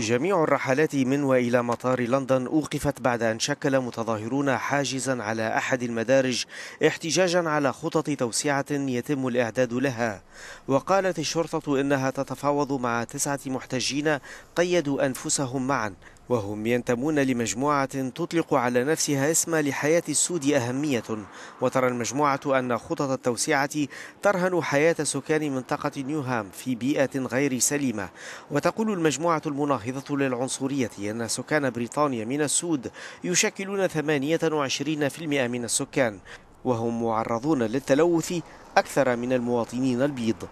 جميع الرحلات من والى مطار لندن اوقفت بعد ان شكل متظاهرون حاجزا على احد المدارج احتجاجا على خطط توسعه يتم الاعداد لها وقالت الشرطه انها تتفاوض مع تسعه محتجين قيدوا انفسهم معا وهم ينتمون لمجموعة تطلق على نفسها اسم لحياة السود أهمية وترى المجموعة أن خطط التوسعة ترهن حياة سكان منطقة نيوهام في بيئة غير سليمة وتقول المجموعة المناهضة للعنصرية أن سكان بريطانيا من السود يشكلون 28% من السكان وهم معرضون للتلوث أكثر من المواطنين البيض